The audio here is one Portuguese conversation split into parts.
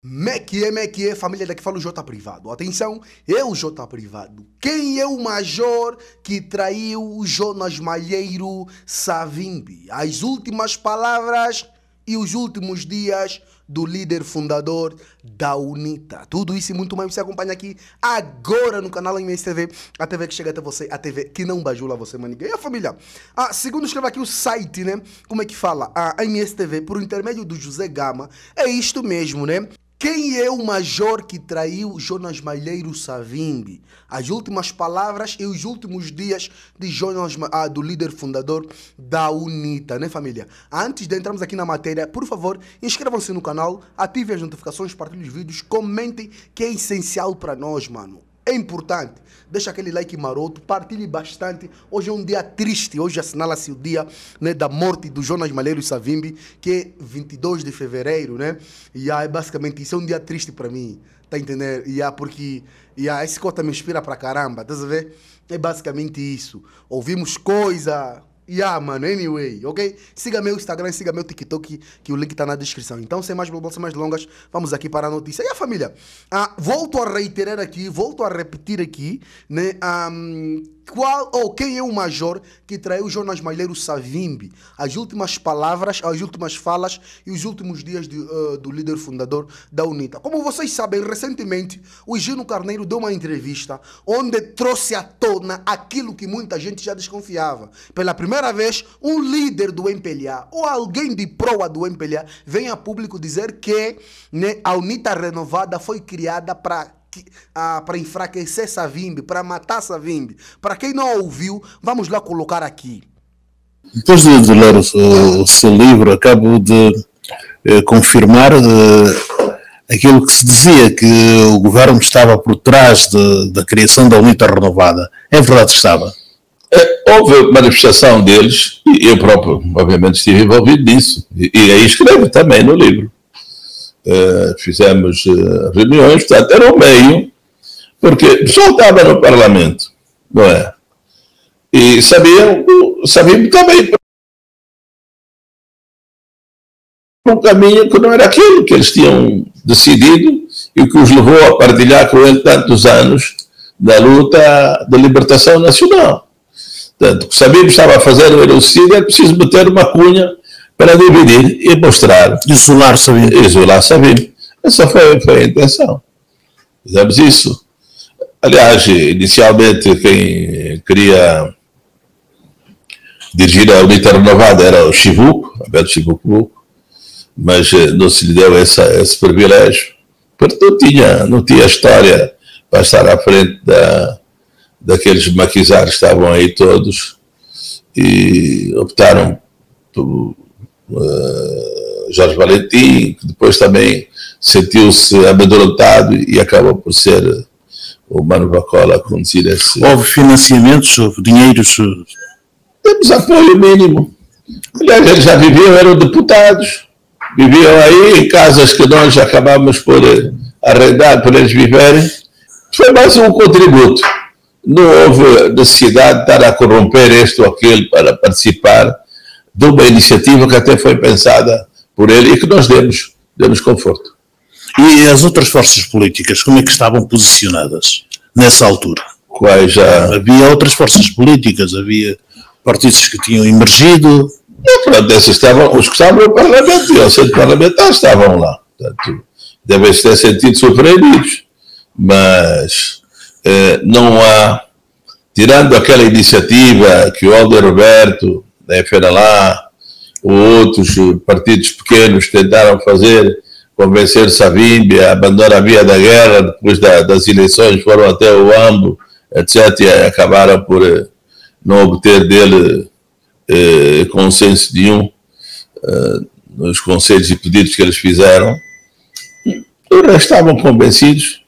Mequie, mequie, família daqui fala o J Privado. Atenção, eu é J Privado. Quem é o major que traiu Jonas Malheiro Savimbi? As últimas palavras e os últimos dias do líder fundador da UNITA. Tudo isso e muito mais você acompanha aqui agora no canal MS TV, a TV que chega até você, a TV que não bajula você, maniga. E a família? Ah, segundo escreve aqui o site, né? Como é que fala? A ah, MS TV, por intermédio do José Gama, é isto mesmo, né? Quem é o major que traiu Jonas Malheiro Savimbi? As últimas palavras e os últimos dias de Jonas, ah, do líder fundador da UNITA, né família? Antes de entrarmos aqui na matéria, por favor, inscrevam-se no canal, ativem as notificações, partilhem os vídeos, comentem, que é essencial para nós, mano é importante. Deixa aquele like maroto, partilhe bastante. Hoje é um dia triste, hoje assinala-se o dia né, da morte do Jonas Malheiro Savimbi, que é 22 de fevereiro, né? E aí é basicamente isso, é um dia triste para mim, tá entendendo? E aí é porque e, ah, esse cota me inspira pra caramba, tá a É basicamente isso. Ouvimos coisa Yeah, mano, anyway, ok? Siga meu Instagram, siga meu TikTok, que o link tá na descrição. Então, sem mais bobagens mais longas, vamos aqui para a notícia. E a família? Ah, volto a reiterar aqui, volto a repetir aqui, né? Um, ah, qual ou oh, quem é o major que traiu Jonas Malheiro Savimbi? As últimas palavras, as últimas falas e os últimos dias de, uh, do líder fundador da UNITA. Como vocês sabem, recentemente o Gino Carneiro deu uma entrevista onde trouxe à tona aquilo que muita gente já desconfiava. Pela primeira primeira vez, um líder do MPLA ou alguém de proa do MPLA vem a público dizer que né, a UNITA renovada foi criada para ah, para enfraquecer Savimbi, para matar Savimbi. Para quem não ouviu, vamos lá colocar aqui. Depois de, de ler o, o, seu livro, acabo de eh, confirmar eh, aquilo que se dizia, que o governo estava por trás de, da criação da UNITA renovada. É verdade, que estava é, houve manifestação deles, e eu próprio, obviamente, estive envolvido nisso, e, e aí escrevo também no livro. É, fizemos eh, reuniões, portanto, era o meio, porque o pessoal estava no parlamento, não é? E sabiam, sabiam também um caminho que não era aquilo que eles tinham decidido e que os levou a partilhar com ele tantos anos da luta da libertação nacional que sabíamos que estava a fazer o elucido, é preciso meter uma cunha para dividir e mostrar. Isolar Sabino. Isolar Sabino. Essa foi, foi a intenção. Fizemos isso. Aliás, inicialmente, quem queria dirigir a Unita Renovada era o Chivuco, Alberto Chivuco Luco, mas eh, não se lhe deu essa, esse privilégio, porque não tinha, não tinha história para estar à frente da, daqueles que estavam aí todos e optaram por uh, Jorge Valentim, que depois também sentiu-se amedrontado e acabou por ser o Mano Bacola a conduzir esse. Houve financiamentos, houve dinheiros? Temos apoio mínimo. Aliás, eles já viviam, eram deputados, viviam aí em casas que nós acabávamos por arrendar para eles viverem. Foi mais um contributo não houve necessidade de estar a corromper este ou aquele para participar de uma iniciativa que até foi pensada por ele e que nós demos, demos conforto. E as outras forças políticas, como é que estavam posicionadas nessa altura? Quais já? Havia outras forças políticas, havia partidos que tinham emergido. Não, pronto, esses estavam, os que estavam no Parlamento e ao centro parlamentar estavam lá. Portanto, devem ter sentido surpreendidos. Mas eh, não há, tirando aquela iniciativa que o Aldo Roberto, né, Fenalá, ou outros partidos pequenos tentaram fazer, convencer Savimbi a abandonar a via da guerra, depois da, das eleições foram até o AMBO, etc., e acabaram por eh, não obter dele eh, consenso nenhum eh, nos conselhos e pedidos que eles fizeram. Todos estavam convencidos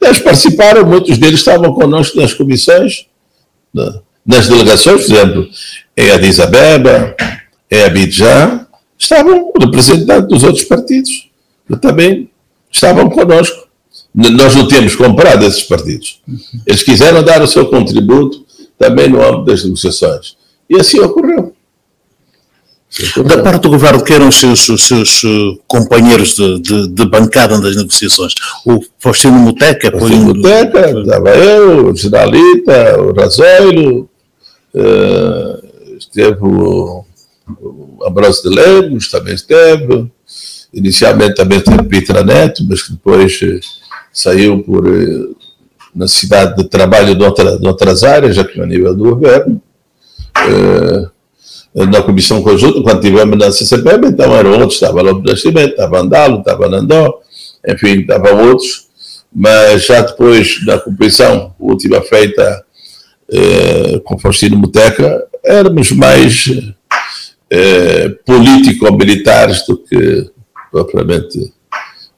eles participaram, muitos deles estavam conosco nas comissões, né, nas delegações, por exemplo, em Addis Abeba, em Abidjan, estavam representantes dos outros partidos, também estavam conosco. Nós não tínhamos comprado esses partidos. Eles quiseram dar o seu contributo também no âmbito das negociações. E assim ocorreu. Da parte do governo, que eram os seus, seus companheiros de, de, de, bancada nas negociações? O Faustino Muteca? Faustino Muteca, estava eu, o Sinalita, o Razoiro, uh, esteve o, o de Lemos, também esteve. Inicialmente também esteve Pitra Neto, mas que depois eh, saiu por eh, na cidade de trabalho de, outra, de outras áreas, já que a nível do governo. Uh, na comissão conjunta, quando tivemos na CCPM então eram outros, estava Lopes Nascimento, estava Andalo, estava Nandó, enfim, estavam outros, mas já depois da comissão, última feita eh, com Faustino Muteca, éramos mais eh, político-militares do que propriamente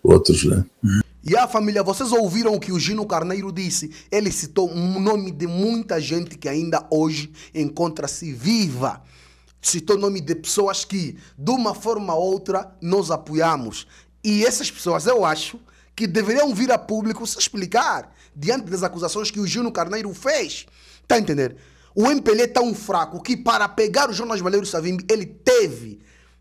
outros, né? E a família, vocês ouviram o que o Gino Carneiro disse? Ele citou o nome de muita gente que ainda hoje encontra-se viva citou o nome de pessoas que, de uma forma ou outra, nós apoiamos. E essas pessoas, eu acho, que deveriam vir a público se explicar diante das acusações que o Júnior Carneiro fez. Está a entender? O MPL é tão fraco que para pegar o Jonas Valeiro Savimbi, ele teve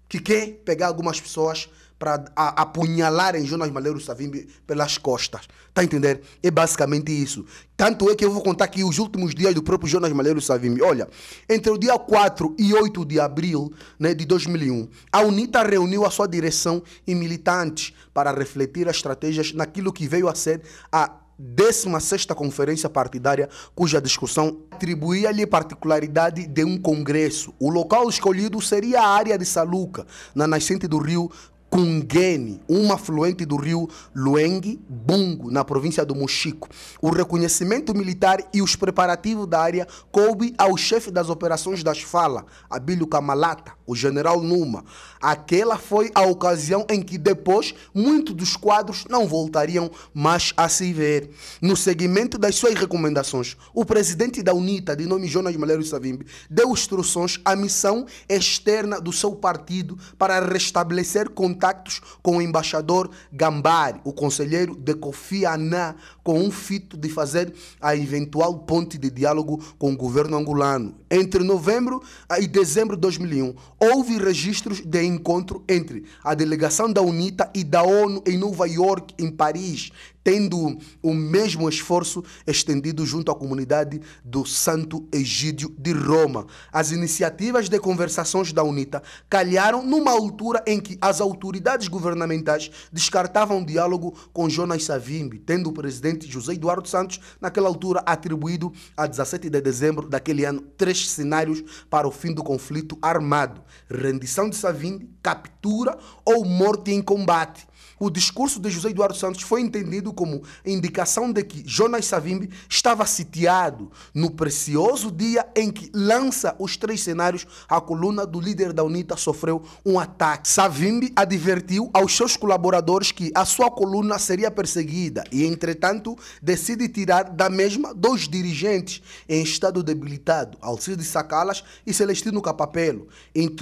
que quer pegar algumas pessoas para apunhalarem Jonas Maleiro Savimbi pelas costas. Está a entender? É basicamente isso. Tanto é que eu vou contar aqui os últimos dias do próprio Jonas Maleiro Savimbi. Olha, entre o dia 4 e 8 de abril né, de 2001, a UNITA reuniu a sua direção e militantes para refletir as estratégias naquilo que veio a ser a 16ª Conferência Partidária, cuja discussão atribuía-lhe particularidade de um congresso. O local escolhido seria a área de Saluca, na nascente do rio Kungeni, um afluente do rio Lueng Bungo, na província do Mochico. O reconhecimento militar e os preparativos da área coube ao chefe das operações das Fala, Abílio Kamalata, o general Numa. Aquela foi a ocasião em que depois muitos dos quadros não voltariam mais a se ver. No seguimento das suas recomendações, o presidente da UNITA, de nome Jonas Malheiro Savimbi, deu instruções à missão externa do seu partido para restabelecer contato contactos com o embaixador Gambari, o conselheiro de Kofi Annan, com um fito de fazer a eventual ponte de diálogo com o governo angolano. Entre novembro ah, e dezembro de 2001, houve registros de encontro entre a delegação da UNITA e da ONU em Nova York, em Paris, tendo o mesmo esforço estendido junto à comunidade do Santo Egídio de Roma. As iniciativas de conversações da UNITA calharam numa altura em que as autoridades governamentais descartavam diálogo com Jonas Savimbi, tendo o presidente José Eduardo Santos, naquela altura, atribuído a 17 de dezembro daquele ano três cenários para o fim do conflito armado: rendição de Savimbi, captura ou morte em combate o discurso de José Eduardo Santos foi entendido como indicação de que Jonas Savimbi estava sitiado no precioso dia em que lança os três cenários, a coluna do líder da UNITA sofreu um ataque. Savimbi advertiu aos seus colaboradores que a sua coluna seria perseguida e, entretanto, decide tirar da mesma dois dirigentes em estado debilitado, Alcides Sacalas e Celestino Capapelo.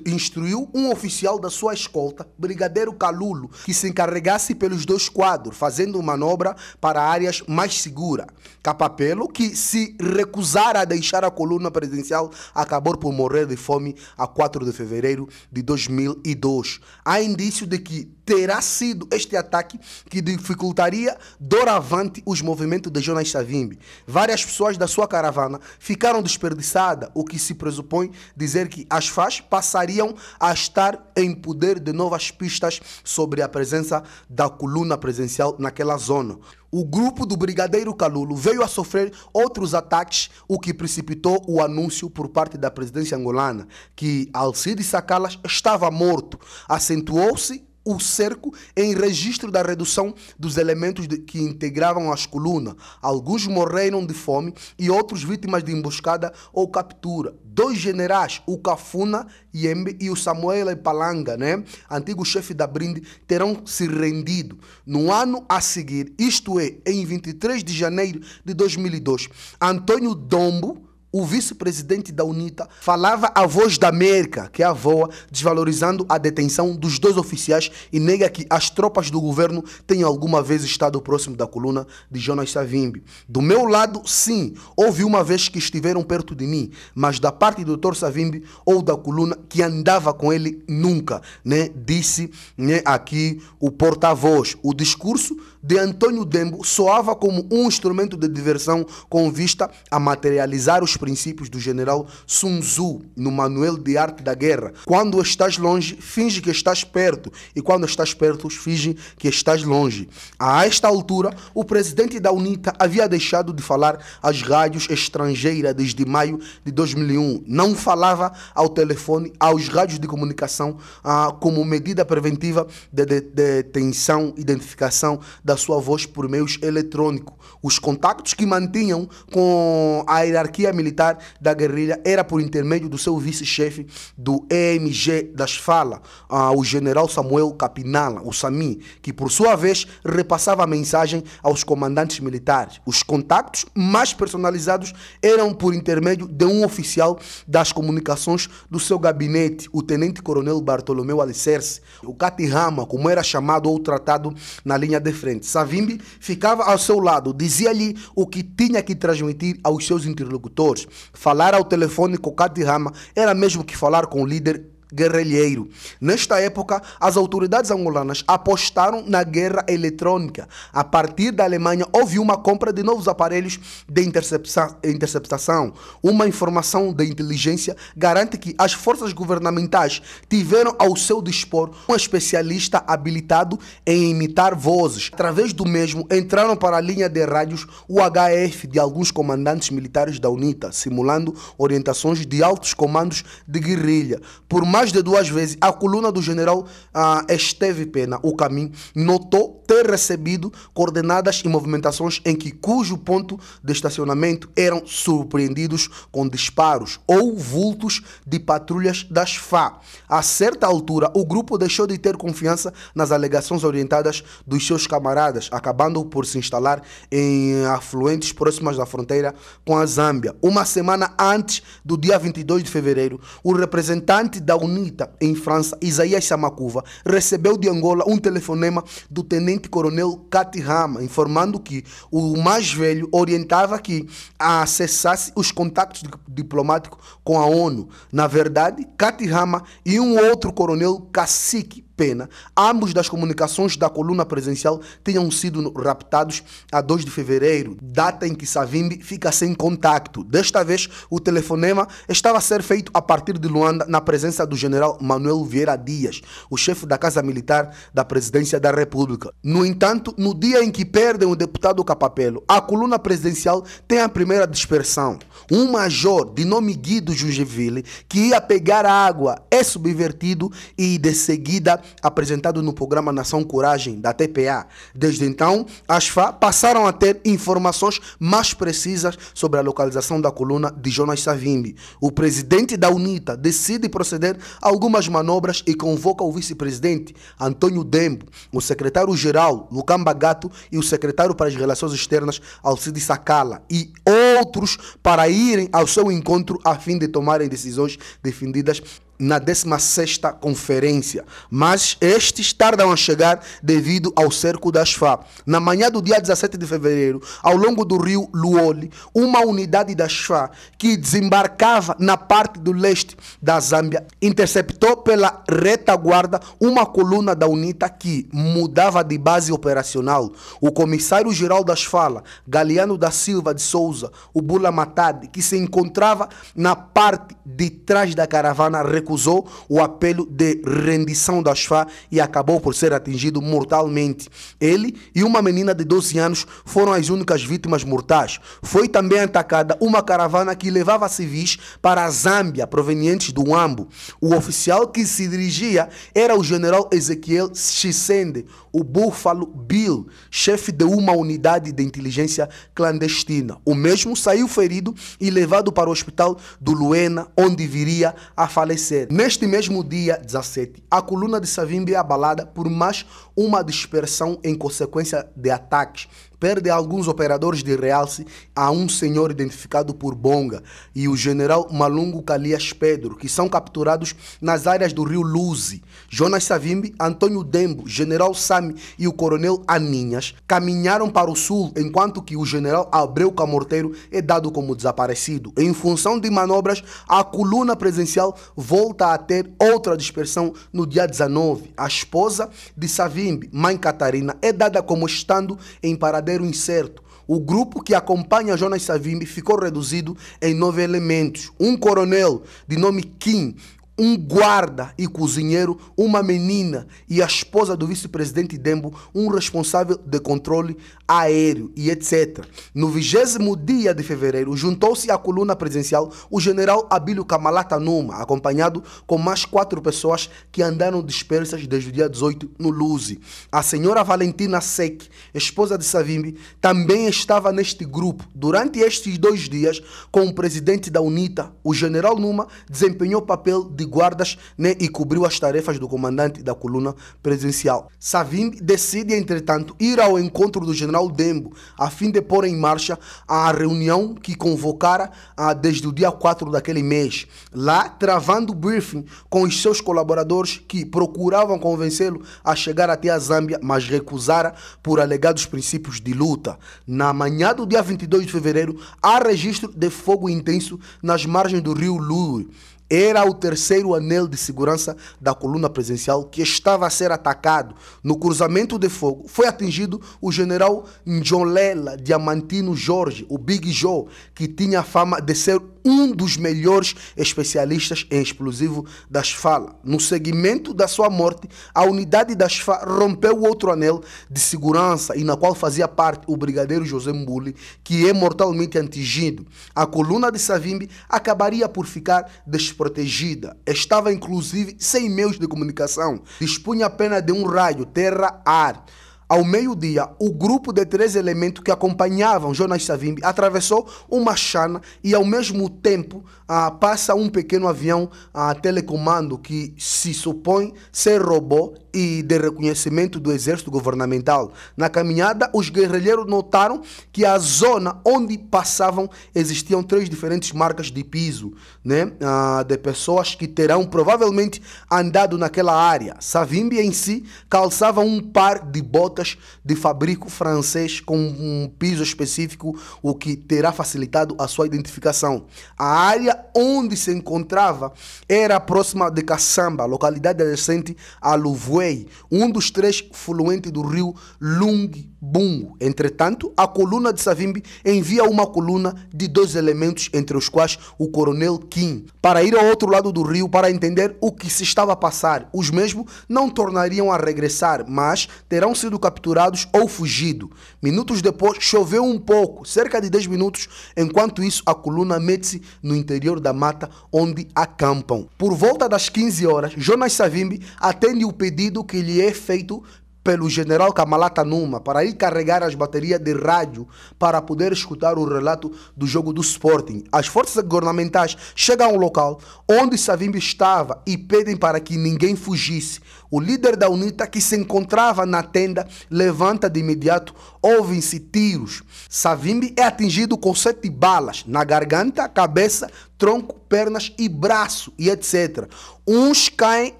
Instruiu um oficial da sua escolta, Brigadeiro Calulo, que se encarregou navegasse pelos dois quadros, fazendo manobra para áreas mais seguras. Capapelo, que se recusara a deixar a coluna presidencial, acabou por morrer de fome a 4 de fevereiro de 2002. Há indício de que terá sido este ataque que dificultaria doravante os movimentos de Jonas Savimbi. Várias pessoas da sua caravana ficaram desperdiçadas, o que se pressupõe dizer que as FAS passariam a estar em poder de novas pistas sobre a presença da coluna presencial naquela zona. O grupo do Brigadeiro Calulo veio a sofrer outros ataques, o que precipitou o anúncio por parte da presidência angolana que Alcide Sacalas estava morto. Acentuou-se o cerco em registro da redução dos elementos de, que integravam as colunas. Alguns morreram de fome e outros vítimas de emboscada ou captura. Dois generais, o Cafuna Yembe e o Samuel Ipalanga, né, antigo chefe da Brinde, terão se rendido no ano a seguir, isto é, em 23 de janeiro de 2002. Antônio Dombo, o vice-presidente da UNITA falava a voz da América, que é a VOA, desvalorizando a detenção dos dois oficiais e nega que as tropas do governo tenham alguma vez estado próximo da coluna de Jonas Savimbi. Do meu lado, sim, houve uma vez que estiveram perto de mim, mas da parte do Dr. Savimbi ou da coluna que andava com ele, nunca, né? Disse né, aqui o porta-voz. O discurso de Antônio Dembo soava como um instrumento de diversão com vista a materializar os princípios do general Sun Tzu no Manual de Arte da Guerra. Quando estás longe, finge que estás perto, e quando estás perto, finge que estás longe. A esta altura, o presidente da UNITA havia deixado de falar às rádios estrangeiras desde maio de 2001. Não falava ao telefone, aos rádios de comunicação, ah, como medida preventiva de detenção, identificação da sua voz por meios eletrônicos. Os contactos que mantinham com a hierarquia militar da guerrilha era por intermédio do seu vice-chefe do EMG das Fala, ah, o general Samuel Capinala, o SAMI, que por sua vez repassava a mensagem aos comandantes militares. Os contactos mais personalizados eram por intermédio de um oficial das comunicações do seu gabinete, o tenente-coronel Bartolomeu Alicerce, o Catirrama, como era chamado ou tratado na linha de frente. Savimbi ficava ao seu lado, dizia-lhe o que tinha que transmitir aos seus interlocutores. Falar ao telefone com Kati Rama era mesmo que falar com o líder guerrilheiro. Nesta época, as autoridades angolanas apostaram na guerra eletrônica. A partir da Alemanha, houve uma compra de novos aparelhos de interceptação. Uma informação da inteligência garante que as forças governamentais tiveram ao seu dispor um especialista habilitado em imitar vozes. Através do mesmo, entraram para a linha de rádios o HF de alguns comandantes militares da UNITA, simulando orientações de altos comandos de guerrilha. Por mais mais de duas vezes, a coluna do general ah, Esteve Pena, o caminho, notou ter recebido coordenadas e movimentações em que cujo ponto de estacionamento eram surpreendidos com disparos ou vultos de patrulhas das FA. A certa altura, o grupo deixou de ter confiança nas alegações orientadas dos seus camaradas, acabando por se instalar em afluentes próximas da fronteira com a Zâmbia. Uma semana antes do dia 22 de fevereiro, o representante da Bonita, em França, Isaías Samacuva, recebeu de Angola um telefonema do tenente-coronel Cati Rama, informando que o mais velho orientava que acessasse os contatos diplomáticos com a ONU. Na verdade, Cati Rama e um outro coronel cacique pena, ambos das comunicações da coluna presencial tenham sido raptados a 2 de fevereiro, data em que Savimbi fica sem contacto. Desta vez, o telefonema estava a ser feito a partir de Luanda, na presença do general Manuel Vieira Dias, o chefe da Casa Militar da Presidência da República. No entanto, no dia em que perdem o deputado Capapelo, a coluna presidencial tem a primeira dispersão. Um major de nome Guido Jungeville, que ia pegar a água, é subvertido e, de seguida, apresentado no programa Nação Coragem da TPA. Desde então, as FA passaram a ter informações mais precisas sobre a localização da coluna de Jonas Savimbi. O presidente da UNITA decide proceder a algumas manobras e convoca o vice-presidente Antônio Dembo, o secretário-geral Lucamba Gato e o secretário para as Relações Externas Alcide Sacala e outros para irem ao seu encontro a fim de tomarem decisões defendidas na 16ª conferência, mas estes tardam a chegar devido ao cerco das FAP. Na manhã do dia 17 de fevereiro, ao longo do rio Luoli, uma unidade das FAP que desembarcava na parte do leste da Zâmbia interceptou pela retaguarda uma coluna da UNITA que mudava de base operacional. O comissário-geral das FALA, Galeano da Silva de Souza, o Bula Matade, que se encontrava na parte de trás da caravana, recusou o apelo de rendição das FA e acabou por ser atingido mortalmente. Ele e uma menina de 12 anos foram as únicas vítimas mortais. Foi também atacada uma caravana que levava civis para a Zâmbia, provenientes do Uambo. O oficial que se dirigia era o general Ezequiel Chisende, o Buffalo Bill, chefe de uma unidade de inteligência clandestina. O mesmo saiu ferido e levado para o hospital do Luena, onde viria a falecer. Neste mesmo dia 17, a coluna de Savimbi é abalada por mais uma dispersão em consequência de ataques perde alguns operadores de realce a um senhor identificado por Bonga e o general Malungo Calias Pedro, que são capturados nas áreas do rio Luzi. Jonas Savimbi, Antônio Dembo, general Sami e o coronel Aninhas caminharam para o sul, enquanto que o general Abreu Camorteiro é dado como desaparecido. Em função de manobras, a coluna presencial volta a ter outra dispersão no dia 19. A esposa de Savimbi, mãe Catarina, é dada como estando em parada verdadeiro incerto. O grupo que acompanha Jonas Savimbi ficou reduzido em nove elementos. Um coronel de nome Kim, um guarda e cozinheiro, uma menina e a esposa do vice-presidente Dembo, um responsável de controle aéreo e etc. No vigésimo dia de fevereiro, juntou-se à coluna presencial o general Abílio Kamalata Numa, acompanhado com mais quatro pessoas que andaram dispersas desde o dia 18 no Luzi. A senhora Valentina Sec, esposa de Savimbi, também estava neste grupo. Durante estes dois dias, com o presidente da UNITA, o general Numa desempenhou papel de guardas né, e cobriu as tarefas do comandante da coluna presencial. Savim decide, entretanto, ir ao encontro do general Dembo, a fim de pôr em marcha a reunião que convocara ah, desde o dia 4 daquele mês, lá travando o briefing com os seus colaboradores que procuravam convencê-lo a chegar até a Zâmbia, mas recusara por alegados princípios de luta. Na manhã do dia 22 de fevereiro, há registro de fogo intenso nas margens do rio Lure era o terceiro anel de segurança da coluna presencial que estava a ser atacado no cruzamento de fogo. Foi atingido o general Njolela Diamantino Jorge, o Big Joe, que tinha a fama de ser um dos melhores especialistas em explosivo das FALA. No segmento da sua morte, a unidade das FALA rompeu outro anel de segurança e na qual fazia parte o brigadeiro José Mbuli, que é mortalmente atingido. A coluna de Savimbi acabaria por ficar despedida desprotegida. Estava inclusive sem meios de comunicação. Dispunha apenas de um raio terra-ar. Ao meio-dia, o grupo de três elementos que acompanhavam Jonas Savimbi atravessou uma chana e, ao mesmo tempo, ah, passa um pequeno avião a ah, telecomando que se supõe ser robô e de reconhecimento do exército governamental. Na caminhada, os guerrilheiros notaram que a zona onde passavam existiam três diferentes marcas de piso, né, ah, de pessoas que terão provavelmente andado naquela área. Savimbi em si calçava um par de botas de fabrico francês com um piso específico, o que terá facilitado a sua identificação. A área onde se encontrava era próxima de Caçamba, localidade adjacente a Luvué um dos três fluentes do rio Lungbungo. Entretanto, a coluna de Savimbi envia uma coluna de dois elementos, entre os quais o coronel Kim, para ir ao outro lado do rio para entender o que se estava a passar. Os mesmos não tornariam a regressar, mas terão sido capturados ou fugido. Minutos depois, choveu um pouco, cerca de 10 minutos, enquanto isso a coluna mete-se no interior da mata onde acampam. Por volta das 15 horas, Jonas Savimbi atende o pedido pedido que lhe é feito pelo general Kamalata Numa para ir carregar as baterias de rádio para poder escutar o relato do jogo do Sporting. As forças governamentais chegam ao local onde Savim estava e pedem para que ninguém fugisse. O líder da UNITA, que se encontrava na tenda, levanta de imediato. Ouvem-se tiros. Savimbi é atingido com sete balas na garganta, cabeça, tronco, pernas e braço e etc. Uns caem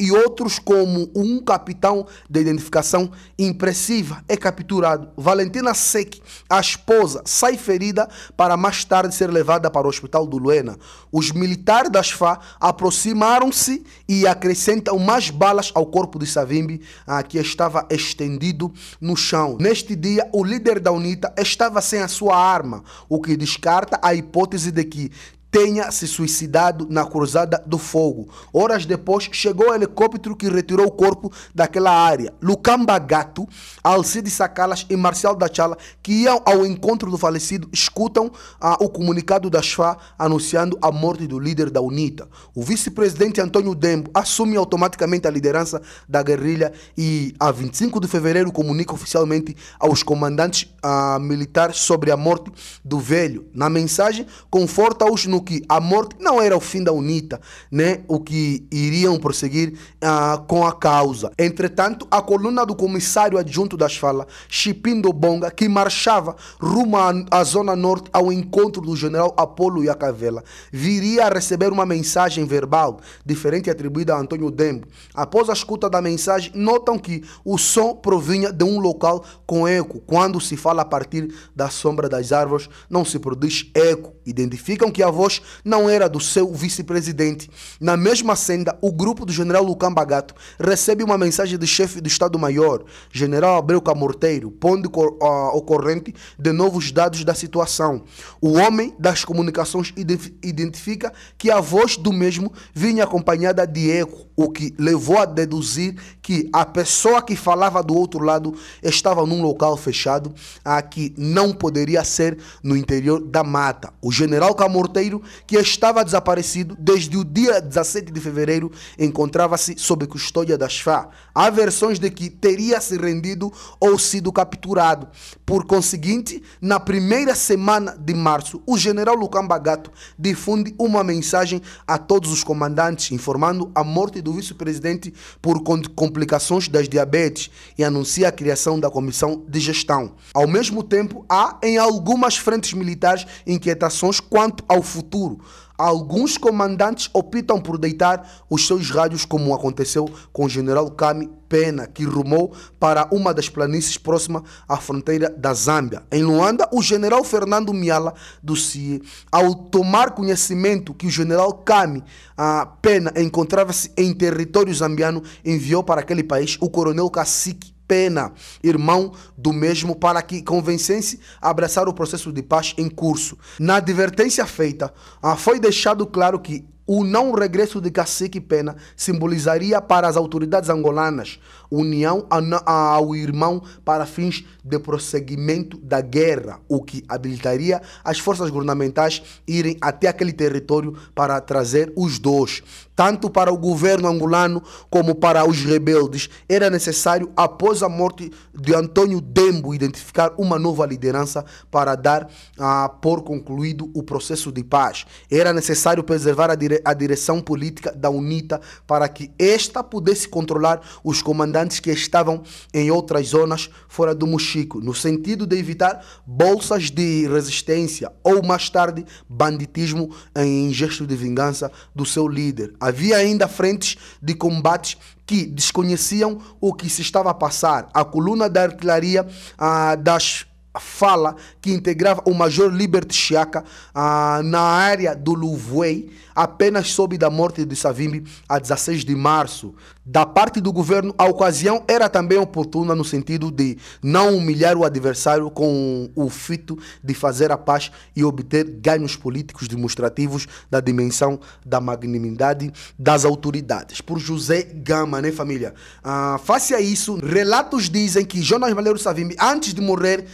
e outros, como um capitão de identificação impressiva, é capturado. Valentina Sec, a esposa, sai ferida para mais tarde ser levada para o hospital do Luena. Os militares das FA aproximaram-se e acrescentam mais balas ao corpo de Savimbi, ah, que estava estendido no chão. Neste dia, o líder da UNITA estava sem a sua arma, o que descarta a hipótese de que tenha se suicidado na cruzada do fogo. Horas depois, chegou o helicóptero que retirou o corpo daquela área. Lucamba Gato, Alcide Sacalas e Marcial Dachala, que iam ao encontro do falecido, escutam ah, o comunicado da SFA anunciando a morte do líder da UNITA. O vice-presidente Antônio Dembo assume automaticamente a liderança da guerrilha e, a 25 de fevereiro, comunica oficialmente aos comandantes ah, militares sobre a morte do velho. Na mensagem, conforta-os no que a morte não era o fim da UNITA, né? o que iriam prosseguir uh, com a causa. Entretanto, a coluna do comissário adjunto das falas, Chipindo Bonga, que marchava rumo à, zona norte ao encontro do general Apolo Iacavela, viria a receber uma mensagem verbal diferente atribuída a Antônio Dembo. Após a escuta da mensagem, notam que o som provinha de um local com eco. Quando se fala a partir da sombra das árvores, não se produz eco. Identificam que a voz Queiroz não era do seu vice-presidente. Na mesma senda, o grupo do general Lucam Bagato recebe uma mensagem do chefe do Estado-Maior, general Abreu Camorteiro, pondo o corrente de novos dados da situação. O homem das comunicações identifica que a voz do mesmo vinha acompanhada de eco, o que levou a deduzir que a pessoa que falava do outro lado estava num local fechado, a que não poderia ser no interior da mata. O general Camorteiro, que estava desaparecido desde o dia 17 de fevereiro, encontrava-se sob custódia das FA. Há versões de que teria se rendido ou sido capturado. Por conseguinte, na primeira semana de março, o general Lucamba Gato difunde uma mensagem a todos os comandantes informando a morte do vice-presidente por competência complicações das diabetes e anuncia a criação da comissão de gestão. Ao mesmo tempo, há em algumas frentes militares inquietações quanto ao futuro alguns comandantes optam por deitar os seus rádios, como aconteceu com o general Kami Pena, que rumou para uma das planícies próxima à fronteira da Zâmbia. Em Luanda, o general Fernando Miala do CIE, ao tomar conhecimento que o general Kami ah, Pena encontrava-se em território zambiano, enviou para aquele país o coronel cacique Pena, irmão do mesmo, para que convencesse a abraçar o processo de paz em curso. Na advertência feita, ah, foi deixado claro que o não regresso de Cacique Pena simbolizaria para as autoridades angolanas união ao irmão para fins de prosseguimento da guerra, o que habilitaria as forças governamentais irem até aquele território para trazer os dois. Tanto para o governo angolano como para os rebeldes, era necessário, após a morte de Antônio Dembo, identificar uma nova liderança para dar a por concluído o processo de paz. Era necessário preservar a direção a direção política da UNITA para que esta pudesse controlar os comandantes que estavam em outras zonas fora do Mochico, no sentido de evitar bolsas de resistência ou mais tarde banditismo em gesto de vingança do seu líder. Havia ainda frentes de combates que desconheciam o que se estava a passar. A coluna da artilharia ah, das fala que integrava o Major Liberty Chiaka ah, na área do Luvuei, apenas soube da morte de Savimbi a 16 de março. Da parte do governo, a ocasião era também oportuna no sentido de não humilhar o adversário com o fito de fazer a paz e obter ganhos políticos demonstrativos da dimensão da magnanimidade das autoridades. Por José Gama, né, família? Ah, face a isso, relatos dizem que Jonas Malheiro Savimbi, antes de morrer,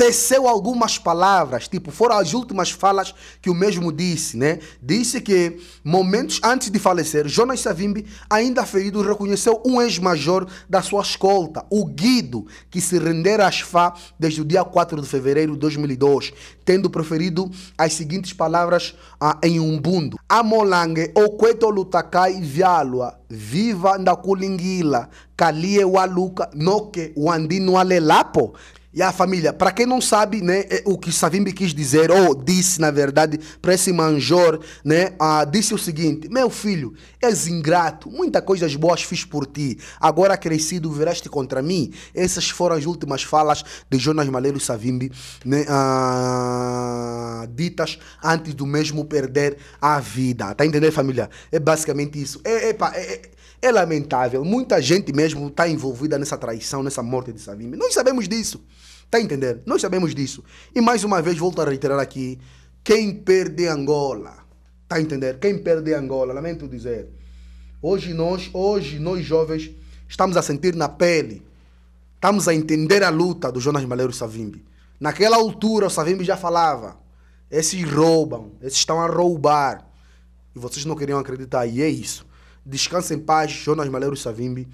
teceu algumas palavras, tipo, foram as últimas falas que o mesmo disse, né? Disse que momentos antes de falecer, Jonas Savimbi, ainda ferido, reconheceu um ex-major da sua escolta, o Guido, que se rendera às FA desde o dia 4 de fevereiro de 2002, tendo proferido as seguintes palavras ah, em Umbundo. Amolange, queto Lutakai Vialua, Viva Ndakulingila, Kalie Waluka, Noke Wandino Alelapo, e a família, para quem não sabe, né, é o que Savimbi quis dizer, ou disse, na verdade, para esse manjor, né, ah, disse o seguinte, meu filho, és ingrato, muitas coisas boas fiz por ti, agora crescido viraste contra mim. Essas foram as últimas falas de Jonas Malheiro Savimbi, né, ah, ditas antes do mesmo perder a vida. Tá entendendo, família? É basicamente isso. É, epa, é, é, é lamentável. Muita gente mesmo está envolvida nessa traição, nessa morte de Savimbi. Nós sabemos disso. Está entendendo? Nós sabemos disso. E mais uma vez, volto a reiterar aqui: quem perde Angola, está entendendo? Quem perde Angola, lamento dizer. Hoje nós, hoje nós jovens, estamos a sentir na pele, estamos a entender a luta do Jonas Maleiro Savimbi. Naquela altura, o Savimbi já falava: esses roubam, esses estão a roubar. E vocês não queriam acreditar, e é isso. Descansa em paz, Jonas Maleiro Savimbi.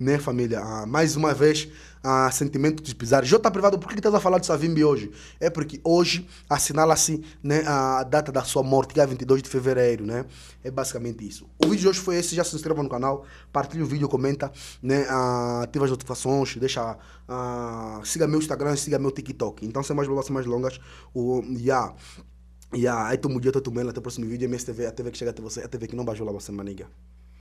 Né, família? Ah, mais uma vez, ah, sentimento de pisar. Jota tá Privado, por que estás a falar de Savimbi hoje? É porque hoje assinala-se né, a data da sua morte, que é 22 de fevereiro, né? É basicamente isso. O vídeo de hoje foi esse. Já se inscreva no canal, partilhe o vídeo, comenta, né, ah, ativa as notificações, deixa. Ah, siga meu Instagram, siga meu TikTok. Então, sem mais longas, sem mais longas, o. Yeah. Yeah, aí tu mudou, tu mela, até o próximo vídeo, MSTV, a TV que chega até você, a TV que não baixou lá você, maniga.